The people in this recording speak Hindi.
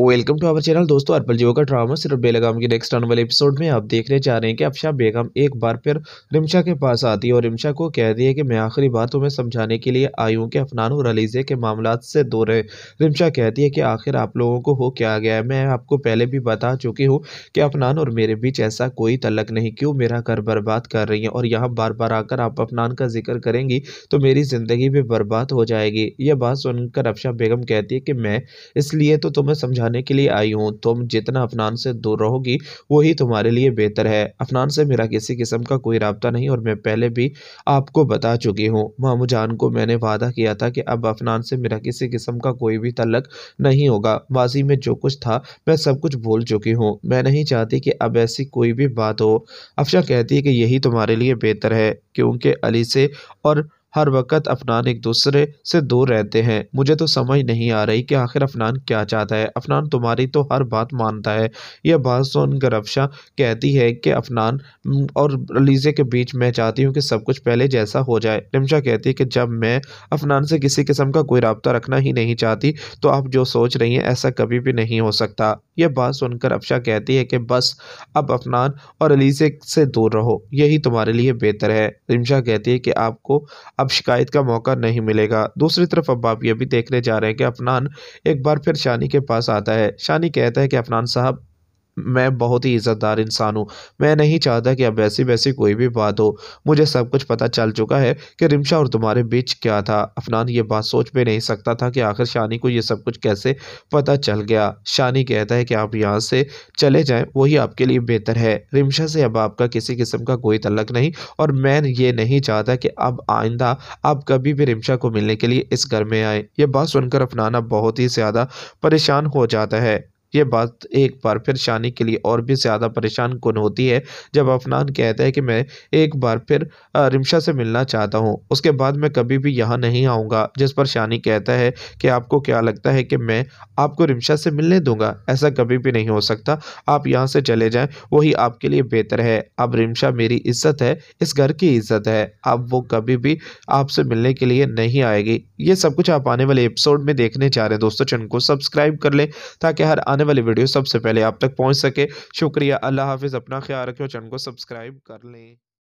वेलकम टू आवर चैनल दोस्तों अर्पल जीओ का ड्रामा सिर्फ बेलगाम के नेक्स्ट आने वाले एपिसोड में आप देखने जा रहे हैं कि अफशा बेगम एक बार फिर रिमशा के पास आती है और रिमशा को कह है कि मैं आखिरी बार तुम्हें समझाने के लिए आई हूँ कि अफनान और अलीजे के मामला से दूर है रिमशा कहती है कि आखिर आप लोगों को हो क्या गया है मैं आपको पहले भी बता चुकी हूँ कि अफनान और मेरे बीच ऐसा कोई तलक नहीं क्यों मेरा घर बर्बाद कर रही है और यहाँ बार बार आकर आप अफनान का जिक्र करेंगी तो मेरी ज़िंदगी भी बर्बाद हो जाएगी यह बात सुनकर अफशा बेगम कहती है कि मैं इसलिए तो तुम्हें समझा समझाने के लिए आई हूँ तुम जितना अफनान से दूर रहोगी वही तुम्हारे लिए बेहतर है अफनान से मेरा किसी किस्म का कोई रबता नहीं और मैं पहले भी आपको बता चुकी हूँ मामू जान को मैंने वादा किया था कि अब अफनान से मेरा किसी किस्म का कोई भी तलक नहीं होगा माजी में जो कुछ था मैं सब कुछ भूल चुकी हूँ मैं नहीं चाहती कि अब ऐसी कोई भी बात हो अफशा कहती है कि यही तुम्हारे लिए बेहतर है क्योंकि अली से और हर वक्त अफनान एक दूसरे से दूर रहते हैं मुझे तो समझ नहीं आ रही कि आखिर अफनान क्या चाहता है अफनान तुम्हारी तो हर बात मानता है यह बात सुनकर अफशा कहती है कि अफनान और लीजे के बीच मैं चाहती हूँ कि सब कुछ पहले जैसा हो जाए निमशा कहती है कि जब मैं अफनान से किसी किस्म का कोई रबता रखना ही नहीं चाहती तो आप जो सोच रही हैं ऐसा कभी भी नहीं हो सकता यह बात सुनकर अफशा कहती है कि बस अब अफनान और अलीजे से दूर रहो यही तुम्हारे लिए बेहतर है रिमशा कहती है कि आपको अब शिकायत का मौका नहीं मिलेगा दूसरी तरफ अब आप ये भी देखने जा रहे हैं कि अफनान एक बार फिर शानी के पास आता है शानी कहता है कि अफनान साहब मैं बहुत ही इज़्ज़तदार इंसान हूँ मैं नहीं चाहता कि अब वैसी वैसी कोई भी बात हो मुझे सब कुछ पता चल चुका है कि रिमशा और तुम्हारे बीच क्या था अफनान ये बात सोच भी नहीं सकता था कि आखिर शानी को ये सब कुछ कैसे पता चल गया शानी कहता है कि आप यहाँ से चले जाएँ वही आपके लिए बेहतर है रिमशा से अब आपका किसी किस्म का कोई तलक नहीं और मैं ये नहीं चाहता कि अब आइंदा आप कभी भी रिमशा को मिलने के लिए इस घर में आए ये बात सुनकर अफनाना बहुत ही ज़्यादा परेशान हो जाता है ये बात एक बार फिर शानी के लिए और भी ज़्यादा परेशान कन होती है जब अफनान कहता है कि मैं एक बार फिर रिमशा से मिलना चाहता हूँ उसके बाद मैं कभी भी यहाँ नहीं आऊँगा जिस पर शानी कहता है कि आपको क्या लगता है कि मैं आपको रिमशा से मिलने दूंगा ऐसा कभी भी नहीं हो सकता आप यहाँ से चले जाएं वही आपके लिए बेहतर है अब रिमशा मेरी इज्जत है इस घर की इज्जत है अब वो कभी भी आपसे मिलने के लिए नहीं आएगी ये सब कुछ आप आने वाले एपिसोड में देखने जा रहे हैं दोस्तों चैनल को सब्सक्राइब कर लें ताकि हर आने आने वाली वीडियो सबसे पहले आप तक पहुंच सके शुक्रिया अल्लाह हाफिज़ अपना ख्याल रखें और चैनल को सब्सक्राइब कर लें